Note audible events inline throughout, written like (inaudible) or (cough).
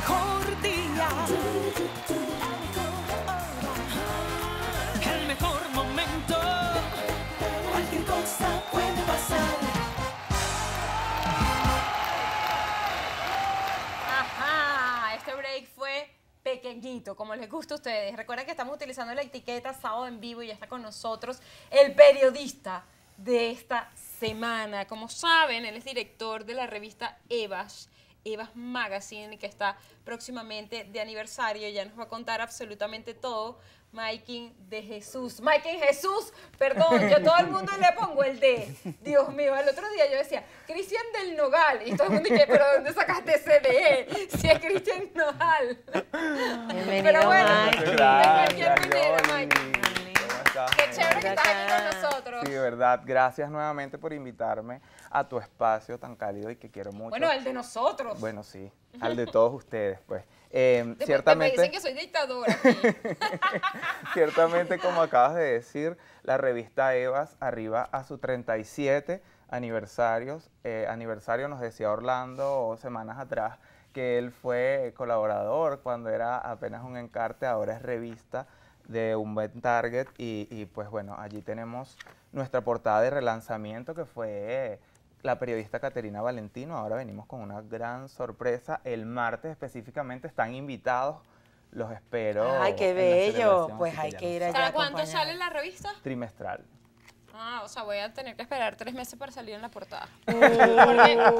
mejor día, el mejor momento. Cualquier cosa puede pasar. Ajá, este break fue pequeñito, como les gusta a ustedes. Recuerda que estamos utilizando la etiqueta sábado en vivo y ya está con nosotros el periodista de esta semana. Como saben, él es director de la revista Evas Evas Magazine, que está próximamente de aniversario. Ya nos va a contar absolutamente todo. Maikin de Jesús. Maikin Jesús, perdón, yo todo el mundo le pongo el D. Dios mío, el otro día yo decía, Cristian del Nogal. Y todo el mundo dice, pero ¿dónde sacaste ese D? Si es Cristian Nogal. pero bueno, Mike. de cualquier manera, qué chévere que nosotros. Sí, verdad. Gracias nuevamente por invitarme a tu espacio tan cálido y que quiero mucho. Bueno, el de nosotros. Bueno, sí, al de todos ustedes, pues. Eh, ciertamente, me dicen que soy dictadora. (laughs) ciertamente, como acabas de decir, la revista Evas arriba a su 37 aniversarios, eh, aniversario nos decía Orlando semanas atrás que él fue colaborador cuando era apenas un encarte, ahora es revista de un buen target y, y, pues bueno, allí tenemos nuestra portada de relanzamiento que fue la periodista Caterina Valentino. Ahora venimos con una gran sorpresa. El martes específicamente están invitados. Los espero. ¡Ay, qué bello! Pues hay que, ir allá. ¿Para cuándo sale la revista? Trimestral. Ah, o sea, voy a tener que esperar tres meses para salir en la portada. (laughs)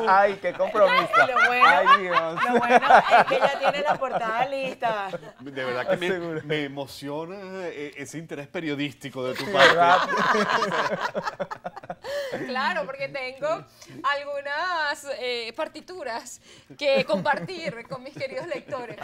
ay, qué compromiso. Lo bueno, ay, Dios. Lo bueno es que ya tiene la portada lista. De verdad que me, me, emociona eh, ese interés periodístico de tu parte. (laughs) claro, porque tengo algunas eh, partituras que compartir con mis queridos lectores.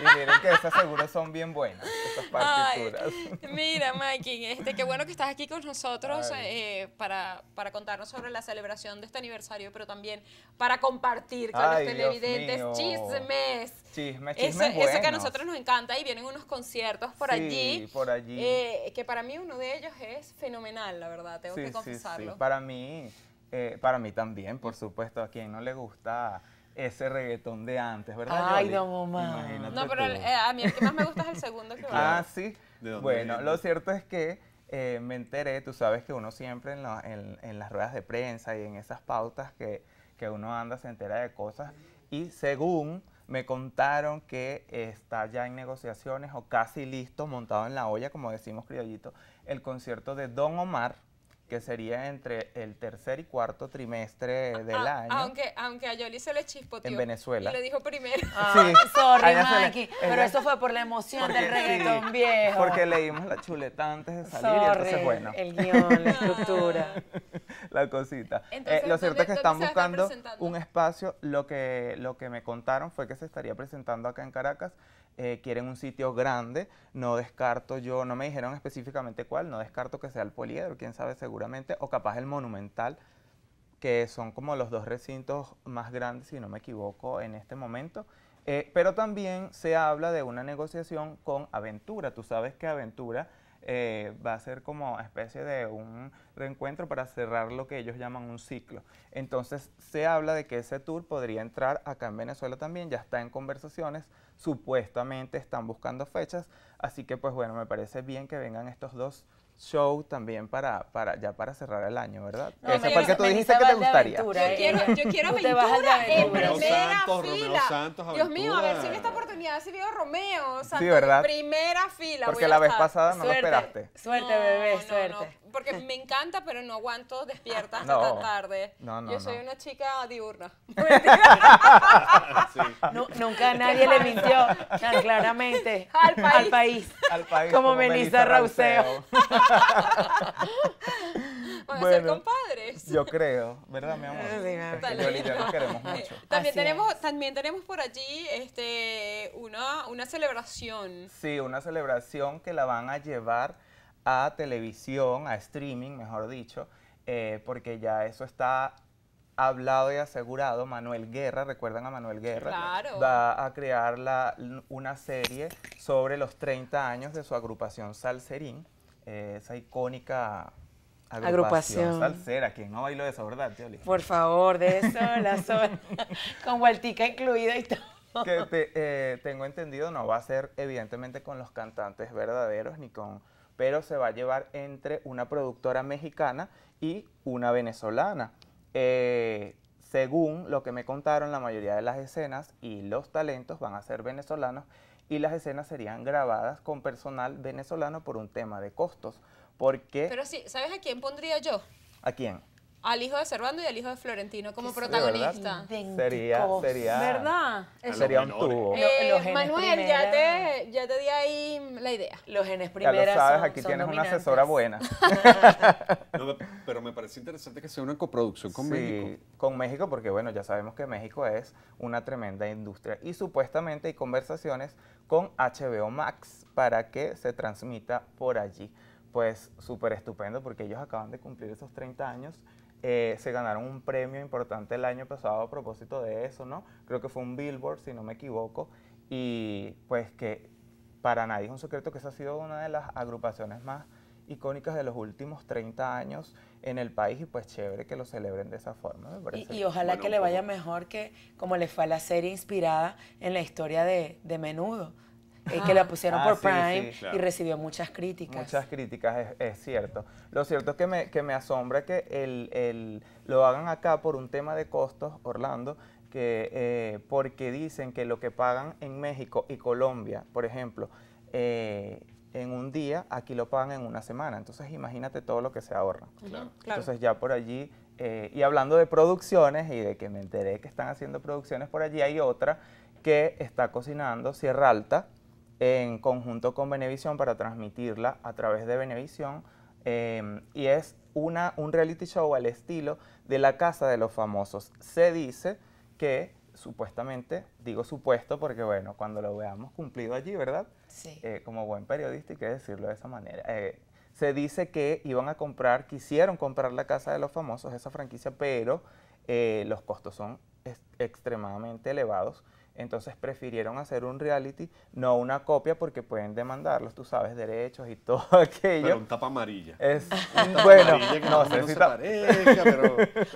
y miren que esas seguro son bien buenas, esas partituras. mira, Mikey, este, qué bueno que estás aquí con nosotros eh, para, para, contarnos sobre la celebración de este aniversario, pero también para compartir con los televidentes chismes. Chismes, chismes eso, que a nosotros nos encanta y vienen unos conciertos por allí. por allí. Eh, que para mí uno de ellos es fenomenal, la verdad, tengo que Sí, para mí, eh, para mí también, por supuesto, a quien no le gusta ese reggaetón de antes, ¿verdad? Ay, don no, no, pero eh, a mí el que más me gusta es el segundo que (laughs) ah, va. Ah, sí. Bueno, lo cierto es que eh, me enteré, tú sabes que uno siempre en, las ruedas de prensa y en esas pautas que, que uno anda se entera de cosas y según me contaron que está ya en negociaciones o casi listo, montado en la olla, como decimos criollito, el concierto de Don Omar que sería entre el tercer y cuarto trimestre del año. Aunque, aunque a Yoli se le chispoteó. En Venezuela. Y lo dijo primero. Ah, sí. Sorry, Mikey, pero eso fue por la emoción del reggaetón viejo. Porque leímos la chuleta antes de salir y entonces, bueno. el guión, la (laughs) estructura. la cosita. Eh, entonces, lo cierto es que están buscando un espacio. Lo que, lo que me contaron fue que se estaría presentando acá en Caracas eh, quieren un sitio grande, no descarto yo, no me dijeron específicamente cuál, no descarto que sea el poliedro, quién sabe seguramente, o capaz el monumental, que son como los dos recintos más grandes, si no me equivoco, en este momento. Eh, pero también se habla de una negociación con Aventura. Tú sabes que Aventura eh, va a ser como especie de un reencuentro para cerrar lo que ellos llaman un ciclo. Entonces se habla de que ese tour podría entrar acá en Venezuela también, ya está en conversaciones, supuestamente están buscando fechas, así que pues bueno, me parece bien que vengan estos dos show también para, para ya para cerrar el año, ¿verdad? Porque que tú dijiste que te gustaría. yo, quiero, yo quiero (laughs) aventura en primera fila. Dios mío, a ver si en esta oportunidad si veo Romeo Santos sí, en primera fila. Porque la vez pasada no lo esperaste. Suerte, bebé, suerte. Porque me encanta, pero no aguanto despierta hasta tan tarde. No, no, Yo soy una chica diurna. (laughs) nunca nadie le mintió tan (laughs) claramente al país. Al país, al país como, Melissa Rauseo. Van a ser compadres. Yo creo, ¿verdad, mi amor? También tenemos, también tenemos por allí este, una, una celebración. Sí, una celebración que la van a llevar a televisión, a streaming, mejor dicho, eh, porque ya eso está hablado y asegurado. Manuel Guerra, recuerdan a Manuel Guerra, va a crear una serie sobre los 30 años de su agrupación Salserín, eh, esa icónica Agrupación. Salsera, quien no bailó eso, ¿verdad, Tioli? Por favor, de eso, la (laughs) con Waltica incluida y todo. Que eh, tengo entendido, no va a ser evidentemente con los cantantes verdaderos ni con pero se va a llevar entre una productora mexicana y una venezolana. Eh, según lo que me contaron, la mayoría de las escenas y los talentos van a ser venezolanos y las escenas serían grabadas con personal venezolano por un tema de costos. Porque... Pero sí, ¿sabes a quién pondría yo? ¿A quién? al hijo de Servando y al hijo de Florentino como protagonista. Sería, sería. ¿Verdad? sería un tubo. Eh, Manuel, ya te, di ahí la idea. Los genes primeras. Ya sabes, aquí tienes una asesora buena. (laughs) pero me parece interesante que sea una coproducción con sí, México. Con México, porque bueno, ya sabemos que México es una tremenda industria. Y supuestamente hay conversaciones con HBO Max para que se transmita por allí. Pues súper estupendo porque ellos acaban de cumplir esos 30 años eh, se ganaron un premio importante el año pasado a propósito de eso, ¿no? Creo que fue un Billboard, si no me equivoco, y pues que para nadie es un secreto que esa ha sido una de las agrupaciones más icónicas de los últimos 30 años en el país y pues chévere que lo celebren de esa forma. y, ojalá que le vaya mejor que como le fue a la serie inspirada en la historia de Menudo. Eh, que ah. la pusieron ah, por Prime y recibió muchas críticas. Muchas críticas, es, cierto. Lo cierto es que me, asombra que el, lo hagan acá por un tema de costos, Orlando, que eh, porque dicen que lo que pagan en México y Colombia, por ejemplo, eh, en un día, aquí lo pagan en una semana. Entonces imagínate todo lo que se ahorra. Claro. Entonces ya por allí, y hablando de producciones y de que me enteré que están haciendo producciones por allí, hay otra que está cocinando Sierra Alta, en conjunto con Venevisión para transmitirla a través de Venevisión eh, y es un reality show al estilo de La Casa de los Famosos. Se dice que supuestamente, digo supuesto porque bueno, cuando lo veamos cumplido allí, ¿verdad? Sí. Eh, como buen periodista, y que decirlo de esa manera. Eh, se dice que iban a comprar, quisieron comprar la Casa de los Famosos, esa franquicia, pero los costos son extremadamente elevados entonces prefirieron hacer un reality, no una copia, porque pueden demandarlos, tú sabes, derechos y (laughs) todo aquello. Pero un tapa amarilla. Es, bueno,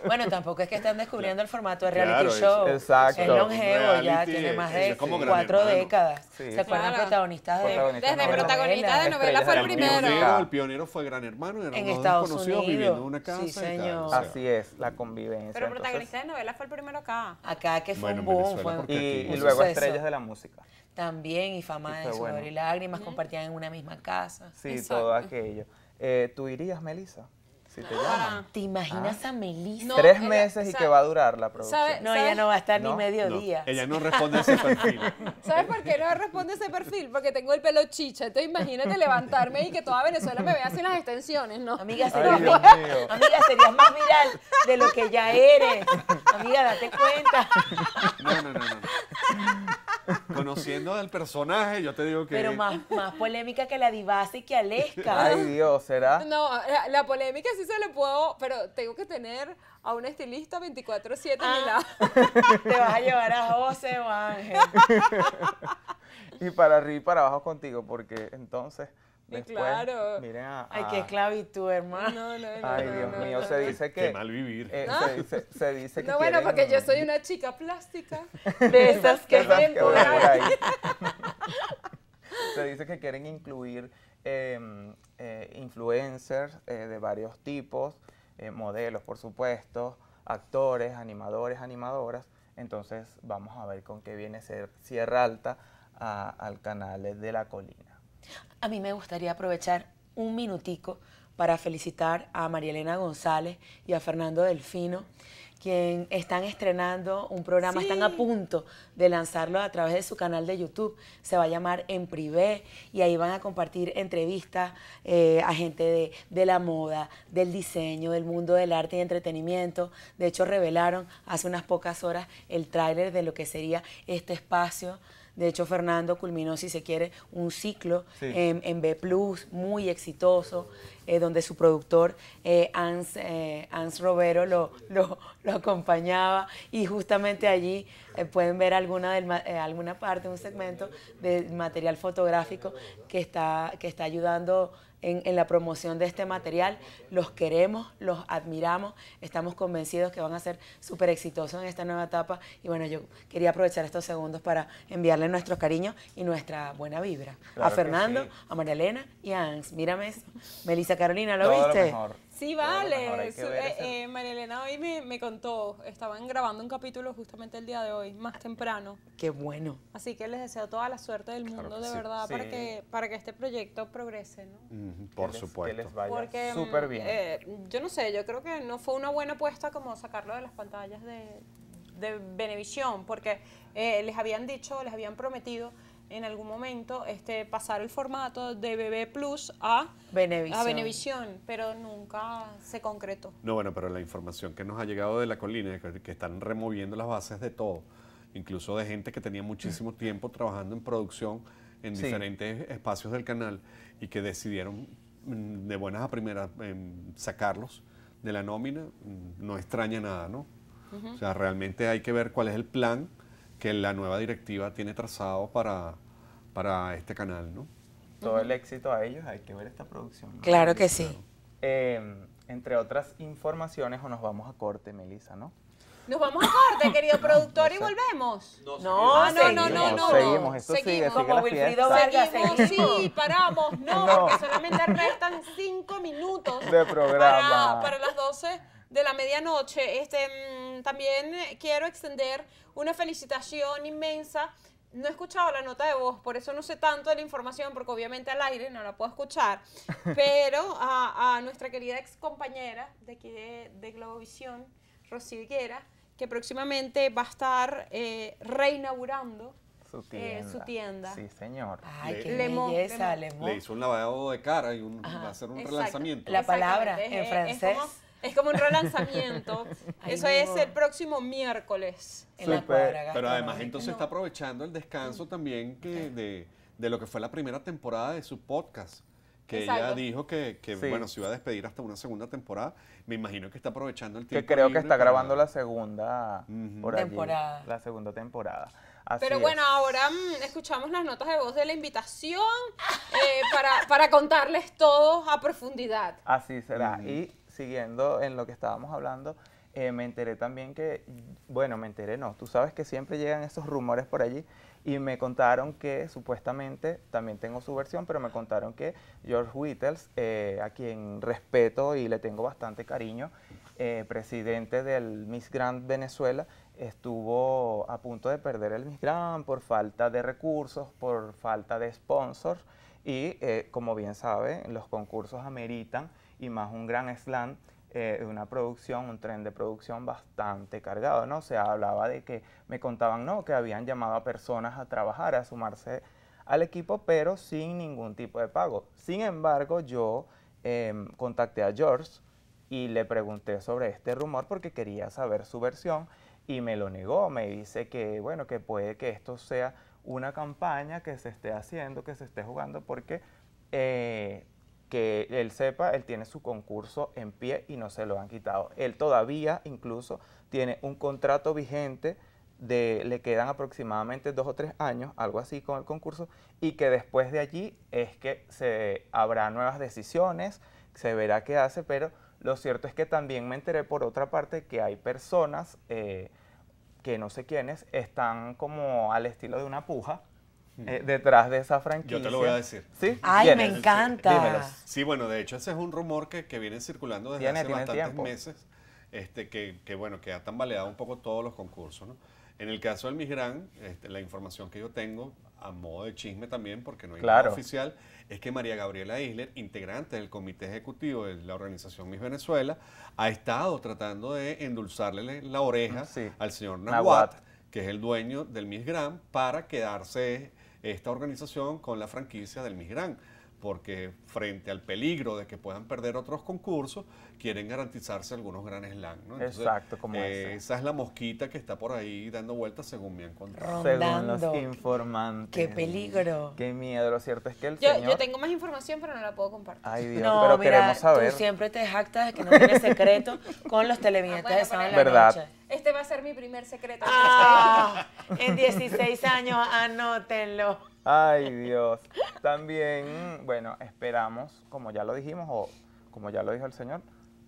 Bueno, tampoco es que están descubriendo el formato de reality show. Exacto. Es longevo ya, tiene más de cuatro décadas. ¿Se acuerdan claro. protagonistas de...? Desde protagonistas de novelas fue el primero. el pionero fue Gran Hermano, eran en Estados Unidos. viviendo en una casa. Sí, señor. Así es, la convivencia. Pero protagonista de novelas fue el primero acá. Acá que fue un boom, fue y luego estrellas de la música. También, y fama y de sudor y lágrimas, compartían en una misma casa. Sí, todo aquello. Eh, ¿Tú irías, Melissa? Ah. te imaginas ah. a Melissa? Tres meses y que va a durar la producción. No, ella no va a estar ni medio día. Ella no responde ese perfil. (laughs) ¿Sabes por qué no responde ese perfil? Porque tengo el pelo chicha. Entonces imagínate levantarme y que toda Venezuela me vea sin las extensiones, ¿no? Amiga, amiga, serías más viral de lo que ya eres. Amiga, date cuenta. No, no, no, no. Conociendo al personaje, yo te digo que. Pero más, más polémica que la divasa y que Aleska. Ay, Dios, ¿será? No, la, polémica sí se le puedo, pero tengo que tener a un estilista 24-7 ah. lado. (laughs) Te vas a llevar a José o Ángel. (laughs) y para arriba y para abajo contigo, porque entonces claro. Miren Ay, qué esclavitud, hermano. Ay, Dios mío, se dice que. Qué mal vivir. Eh, ah. (laughs) No, bueno, porque yo soy una chica plástica (laughs) de esas que ven por ahí. se dice que quieren incluir em, eh, influencers eh, de varios tipos, modelos, por supuesto, actores, animadores, animadoras. Entonces, vamos a ver con qué viene Sierra Alta al canal de la colina. A mí me gustaría aprovechar un minutico para felicitar a María Elena González y a Fernando Delfino, quien están estrenando un programa, están a punto de lanzarlo a través de su canal de YouTube. Se va a llamar En Privé y ahí van a compartir entrevistas eh, a gente de, de, la moda, del diseño, del mundo del arte y entretenimiento. De hecho, revelaron hace unas pocas horas el tráiler de lo que sería este espacio de hecho, Fernando culminó, si se quiere, un ciclo en, B ⁇ muy exitoso, eh, donde su productor, eh, Hans eh, Ans, Robero, lo, lo, acompañaba. Y justamente allí pueden ver alguna, del, alguna parte, un segmento de material fotográfico que está, que está ayudando en, la promoción de este material. Los queremos, los admiramos, estamos convencidos que van a ser súper exitosos en esta nueva etapa. Y bueno, yo quería aprovechar estos segundos para enviarle nuestro cariño y nuestra buena vibra a Fernando, a María Elena y a Ans. Mírame eso. Melissa Carolina, ¿lo viste? Sí, vale. Eh, eh, María Elena hoy me, contó, estaban grabando un capítulo justamente el día de hoy, más temprano. Qué bueno. Así que les deseo toda la suerte del mundo, de verdad, Para, que, para que este proyecto progrese, ¿no? por supuesto. Que les vaya mm, súper bien. Eh, yo no sé, yo creo que no fue una buena apuesta como sacarlo de las pantallas de, de Benevisión, porque les habían dicho, les habían prometido en algún momento este, pasar el formato de BB Plus a Benevisión. a pero nunca se concretó. No, bueno, pero la información que nos ha llegado de la colina, que, están removiendo las bases de todo, incluso de gente que tenía muchísimo mm. tiempo trabajando en producción en diferentes espacios del canal y que decidieron mm, de buenas a primeras em, sacarlos de la nómina, mm, no extraña nada, ¿no? O sea, realmente hay que ver cuál es el plan que la nueva directiva tiene trazado para, para este canal, ¿no? Todo el éxito a ellos, hay que ver esta producción. Claro que sí. Em, entre otras informaciones, o nos vamos a corte, Melissa, ¿no? Nos vamos a corte, querido (laughs) productor, y volvemos. No, no, no, no, no, Seguimos, esto seguimos. seguimos, Sí, paramos, no, porque solamente restan cinco minutos de programa. Para, las doce de la medianoche. Este, mm, también quiero extender una felicitación inmensa. No he escuchado la nota de voz, por eso no sé tanto de la información, porque obviamente al aire no la puedo escuchar. (laughs) Pero a, nuestra querida ex compañera de de, Globovisión, Rosy Viguera, que próximamente va a estar eh, reinaugurando su eh, tienda. Sí, señor. Ay, le, qué Le hizo un lavado de cara y va a hacer un relanzamiento. La palabra en francés. Es como un relanzamiento. (laughs) Eso es el próximo miércoles. En la pero además entonces está aprovechando el descanso también que de, de, lo que fue la primera temporada de su podcast. Que ella dijo que, que bueno, se iba a despedir hasta una segunda temporada. Me imagino que está aprovechando el tiempo. Que creo que está grabando la segunda temporada. la segunda temporada. Pero bueno, ahora mm, escuchamos las notas de voz de la invitación eh, para, para, contarles todo a profundidad. Así será. Y siguiendo en lo que estábamos hablando, eh, me enteré también que, bueno, me enteré no, tú sabes que siempre llegan esos rumores por allí y me contaron que supuestamente, también tengo su versión, pero me contaron que George Whittles, eh, a quien respeto y le tengo bastante cariño, eh, presidente del Miss Grand Venezuela, estuvo a punto de perder el Miss Grand por falta de recursos, por falta de sponsors y como bien sabe, los concursos ameritan y más un gran slam de eh, una producción, un tren de producción bastante cargado, ¿no? se hablaba de que me contaban, ¿no? Que habían llamado a personas a trabajar, a sumarse al equipo, pero sin ningún tipo de pago. Sin embargo, yo em, contacté a George y le pregunté sobre este rumor porque quería saber su versión y me lo negó. Me dice que, bueno, que puede que esto sea una campaña que se esté haciendo, que se esté jugando, porque eh, que él sepa, él tiene su concurso en pie y no se lo han quitado. Él todavía incluso tiene un contrato vigente de, le quedan aproximadamente dos o tres años, algo así con el concurso, y que después de allí es que se habrá nuevas decisiones, se verá qué hace, pero lo cierto es que también me enteré por otra parte que hay personas eh, que no sé quiénes están como al estilo de una puja, eh, detrás de esa franquicia. Yo te lo voy a decir. ¿Sí? Ay, me encanta. Sí, bueno, de hecho ese es un rumor que, viene circulando desde hace bastantes meses, este, que, bueno, que ha tambaleado un poco todos los concursos, ¿no? En el caso del Miss este, la información que yo tengo, a modo de chisme también, porque no hay oficial, es que María Gabriela Isler, integrante del comité ejecutivo de la organización Miss Venezuela, ha estado tratando de endulzarle la oreja al señor Nahuatl, que es el dueño del Miss para quedarse esta organización con la franquicia del Migrán porque frente al peligro de que puedan perder otros concursos, quieren garantizarse algunos grandes LAN, Exacto, como eh, Esa es la mosquita que está por ahí dando vueltas según me han contado. Según los informantes. Qué peligro. Qué miedo. Lo cierto es que el yo, señor... Yo tengo más información, pero no la puedo compartir. Ay, Dios, no, pero queremos saber. tú siempre te jactas de que no tienes secreto con los televidentes ah, de ¿verdad? Este va a ser mi primer secreto. Ah, en 16 años, anótenlo. Ay, Dios. También, bueno, esperamos, como ya lo dijimos, o como ya lo dijo el señor,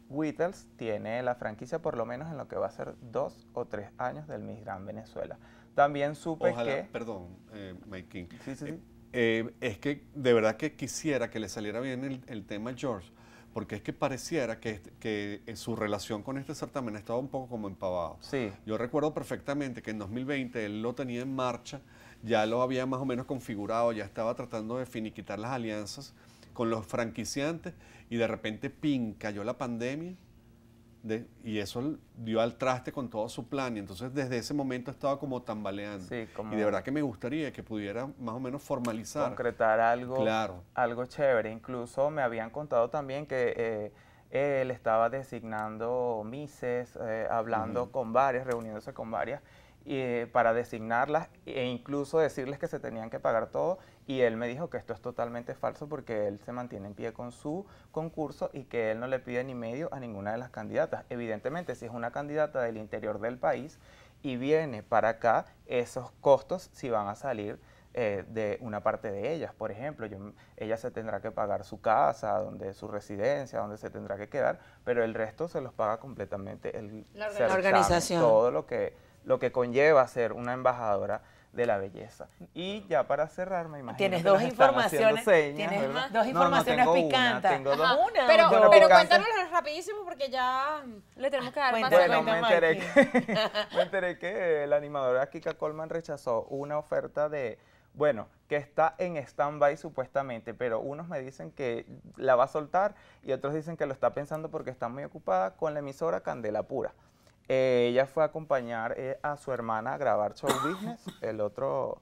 Whittles tiene la franquicia por lo menos en lo que va a ser dos o tres años del Miss Gran Venezuela. También supe Ojalá, Perdón, eh, Mike King. Sí, sí, eh, eh, es que de verdad que quisiera que le saliera bien el, tema George, porque es que pareciera que, este, que, su relación con este certamen estaba un poco como empavado. Sí. Yo recuerdo perfectamente que en 2020 él lo tenía en marcha ya lo había más o menos configurado, ya estaba tratando de finiquitar las alianzas con los franquiciantes y de repente, pin, cayó la pandemia y eso dio al traste con todo su plan. Y entonces desde ese momento estaba como tambaleando. y de verdad que me gustaría que pudiera más o menos formalizar. Concretar algo, algo chévere. Incluso me habían contado también que eh, él estaba designando mises, eh, hablando con varias, reuniéndose con varias eh, para designarlas e incluso decirles que se tenían que pagar todo y él me dijo que esto es totalmente falso porque él se mantiene en pie con su concurso y que él no le pide ni medio a ninguna de las candidatas. Evidentemente, si es una candidata del interior del país y viene para acá, esos costos si van a salir eh, de una parte de ellas. Por ejemplo, ella se tendrá que pagar su casa, donde su residencia, donde se tendrá que quedar, pero el resto se los paga completamente el, la organización. Todo lo que lo que conlleva ser una embajadora de la belleza. Y ya para cerrar, me imagino. Tienes que dos informaciones. Señas, tienes dos informaciones picantes. pero, cuéntanos rapidísimo porque ya le tenemos que dar más Bueno, (laughs) me enteré, que, me enteré que la animadora Kika Coleman rechazó una oferta de bueno, que está en stand-by supuestamente, pero unos me dicen que la va a soltar y otros dicen que lo está pensando porque está muy ocupada con la emisora Candela Pura. Eh, ella fue a acompañar eh, a su hermana a grabar Show Business, el otro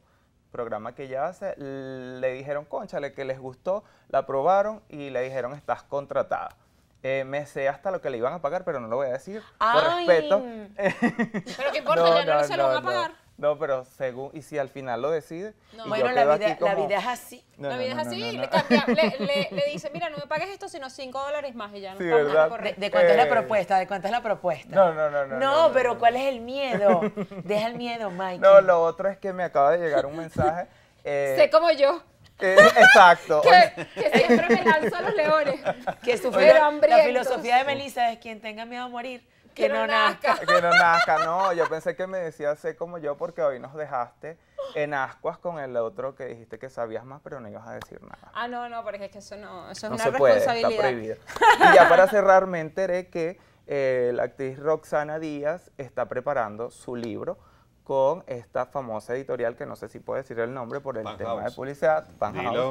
programa que ella hace. Le dijeron, conchale, que les gustó, la aprobaron y le dijeron, estás contratada. Eh, me sé hasta lo que le iban a pagar, pero no lo voy a decir. Por respeto. Pero qué importa, (laughs) ya se lo van a pagar. No, pero según, y si al final lo decide. No. bueno, la, vida, la vida es así. la vida es así, y le, cambia, (laughs) le, dice, mira, no me pagues esto, sino 5 dólares más y ya no sí, De, cuánto es la eh. propuesta? ¿De cuánto es la propuesta? No, no, no. No, no, pero ¿cuál es el miedo? (laughs) Deja el miedo, Mike. No, lo otro es que me acaba de llegar un mensaje. (laughs) sé eh, como yo. exacto. que, que, siempre me lanzo a los leones. Que hambre. la filosofía de Melissa es quien tenga miedo a morir que, no nazca. (laughs) Que no nazca, no. Yo pensé que me decía sé como yo porque hoy nos dejaste en ascuas con el otro que dijiste que sabías más, pero no ibas a decir nada. Ah, no, no, porque es que eso no, eso es se puede, responsabilidad. (laughs) Y ya para cerrar, me enteré que eh, la actriz Roxana Díaz está preparando su libro con esta famosa editorial que no sé si puedo decir el nombre por el tema de publicidad.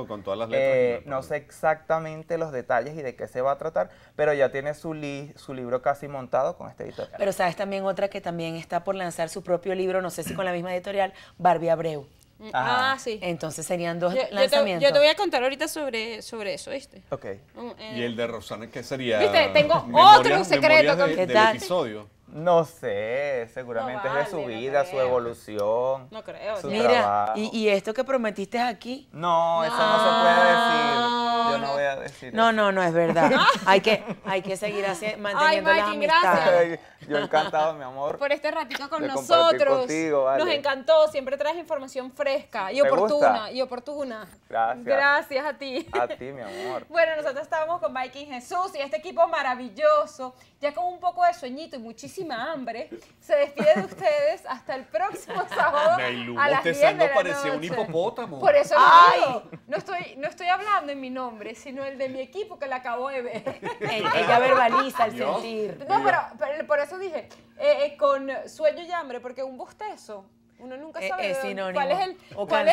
con todas las letras. Eh, no sé exactamente los detalles y de qué se va a tratar, pero ya tiene su, su libro casi montado con esta editorial. Pero sabes también otra que también está por lanzar su propio libro, no sé si con la misma editorial, Barbie Abreu. Mm, ah. ah, sí. Entonces serían dos lanzamientos. Yo te, voy a contar ahorita sobre, sobre eso, ¿viste? Ok. Mm, eh. ¿Y el de Rosana qué sería? ¿Viste? Tengo otro secreto. con ¿Qué tal? episodio. No sé, seguramente es de su vida, su evolución. No creo. Su mira, ¿Y, ¿y, esto que prometiste aquí? No, eso no se puede decir. Yo no voy a decir. No, no, no es verdad. (laughs) hay que, hay que seguir manteniendo la las Gracias. Yo encantado, mi amor. Por este ratito con nosotros. Contigo, Nos encantó. Siempre traes información fresca y oportuna. Y oportuna. Gracias. Gracias a ti. A ti, mi amor. (laughs) bueno, nosotros estábamos con Viking Jesús y este equipo maravilloso ya con un poco de sueñito y muchísima hambre, se despide de ustedes hasta el próximo sábado a las 10 de la parecía un hipopótamo. Por eso no, no, estoy, no estoy hablando en mi nombre, sino el de mi equipo que la acabó de ver. Ella verbaliza el sentir. No, pero, por eso dije, eh, eh, con sueño y hambre, porque un bostezo, uno nunca eh, sabe cuál es el, o cuál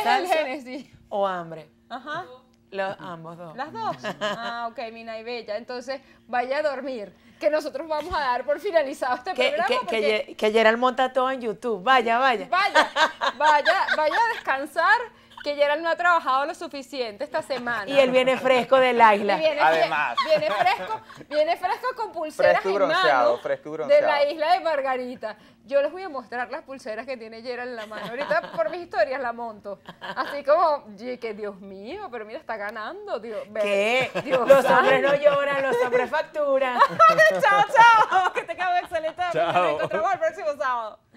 O hambre. Ajá. Los, ambos dos. Las dos. Ah, ok, mi Bella. Entonces, vaya a dormir que nosotros vamos a dar por finalizado este programa. Que, porque... que, que, Gerald monta todo en YouTube. Vaya, vaya. Vaya, vaya, vaya a descansar que Gerald no ha trabajado lo suficiente esta semana. Y él viene fresco de la isla. viene, Además. Viene, fresco, viene fresco con pulseras y de la isla de Margarita. Yo les voy a mostrar las pulseras que tiene Gerald en la mano. Ahorita por mis historias la monto. Así como, que Dios mío, pero mira, está ganando. Dios, ¿Qué? los hombres no lloran, los hombres facturan. (laughs) chao, chao. Que te un excelente. Nos encontramos el próximo sábado.